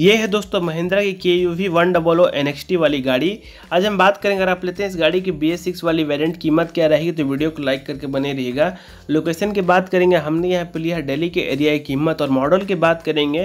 ये है दोस्तों महिंद्रा की K U V one double O N X T वाली गाड़ी आज हम बात करेंगे अगर आप लेते हैं इस गाड़ी की बी एस सिक्स वाली वेरियंट कीमत क्या रहेगी तो वीडियो को लाइक करके बने रहिएगा लोकेशन की बात करेंगे हमने यहाँ पे लिया है डेली के एरिया की कीमत और मॉडल की बात करेंगे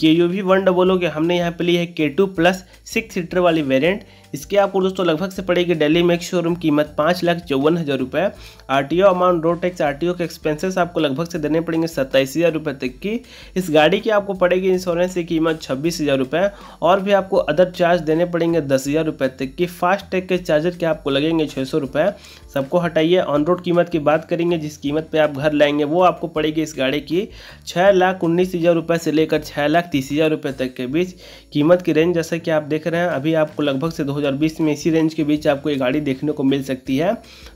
K U V one double O के हमने यहाँ पे ली है K two plus six seater वाली वेरियंट इसके आपको दोस्तों लगभग से पड़ेगी डेली मैक्स शोरूम कीमत पाँच लाख चौवन हज़ार रुपये R T O amount road tax R T O के एक्सपेंसेस आपको लगभग से देने पड़ेंगे सत्ताईस हज़ार रुपये तक की इस गाड़ी की आपको पड़ेगी इंश्योरेंस की कीमत छब्बीस हज़ार रुपये और भी आपको अदर चार्ज देने पड़ेंगे दस हज़ार रुपये तक की फास्ट टैग के चार्जर के आपको लगेंगे छः सौ रुपये सबको हटाइए ऑन रोड कीमत की बात करेंगे जिस कीमत पर आप घर लाएंगे वो आपको पड़ेगी इस गाड़ी की छः लाख उन्नीस हज़ार रुपये से लेकर छः लाख तीस हज़ार रुपये तक के बीच कीमत की रेंज जैसा कि आप देख रहे हैं अभी आपको लगभग से दो 2020 में इसी रेंज के बीच आपको ये गाड़ी देखने को मिल सकती है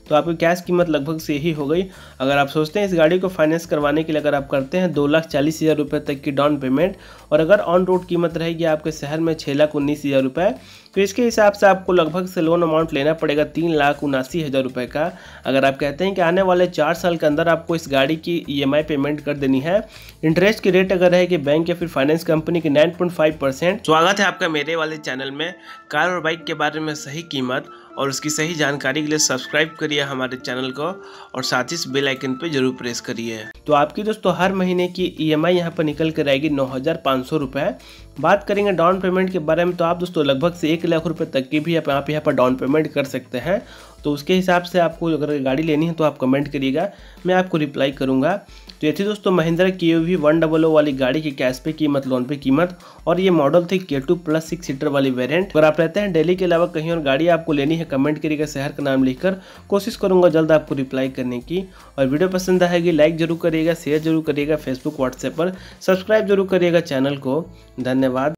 तो आपकी कैश कीमत लगभग से ही हो गई अगर आप सोचते हैं इस गाड़ी को फाइनेंस करवाने के लिए अगर आप करते हैं दो लाख चालीस हज़ार रुपये तक की डाउन पेमेंट और अगर ऑन रोड कीमत रहेगी आपके शहर में छः लाख उन्नीस हज़ार रुपये तो इसके हिसाब से आपको लगभग से लोन अमाउंट लेना पड़ेगा तीन लाख उनासी हज़ार रुपये का अगर आप कहते हैं कि आने वाले चार साल के अंदर आपको इस गाड़ी की ई e पेमेंट कर देनी है इंटरेस्ट की रेट अगर रहेगी बैंक या फिर फाइनेंस कंपनी की नाइन पॉइंट फाइव परसेंट स्वागत है आपका मेरे वाले चैनल में कार और बाइक के बारे में सही कीमत और उसकी सही जानकारी के लिए सब्सक्राइब करिए करिए हमारे चैनल को और साथ ही इस बेल आइकन पे जरूर प्रेस करिए तो आपकी दोस्तों हर महीने की ई एम आई यहाँ पर निकल कर आएगी नौ हज़ार पाँच सौ रुपये बात करेंगे डाउन पेमेंट के बारे में तो आप दोस्तों लगभग से एक लाख रुपये तक की भी आप यहाँ पर डाउन पेमेंट कर सकते हैं तो उसके हिसाब से आपको अगर गाड़ी लेनी है तो आप कमेंट करिएगा मैं आपको रिप्लाई करूँगा तो ये थी दोस्तों महिंद्रा की वी वन डबल ओ वाली गाड़ी की कैश पे कीमत लोन पे कीमत और ये मॉडल थी K two plus six seater वाली वेरिएंट अगर आप रहते हैं दिल्ली के अलावा कहीं और गाड़ी आपको लेनी है कमेंट करिएगा शहर का नाम लिखकर कोशिश करूंगा जल्द आपको रिप्लाई करने की और वीडियो पसंद आएगी लाइक जरूर करिएगा शेयर जरूर करिएगा फेसबुक व्हाट्सएप पर सब्सक्राइब जरूर करिएगा चैनल को धन्यवाद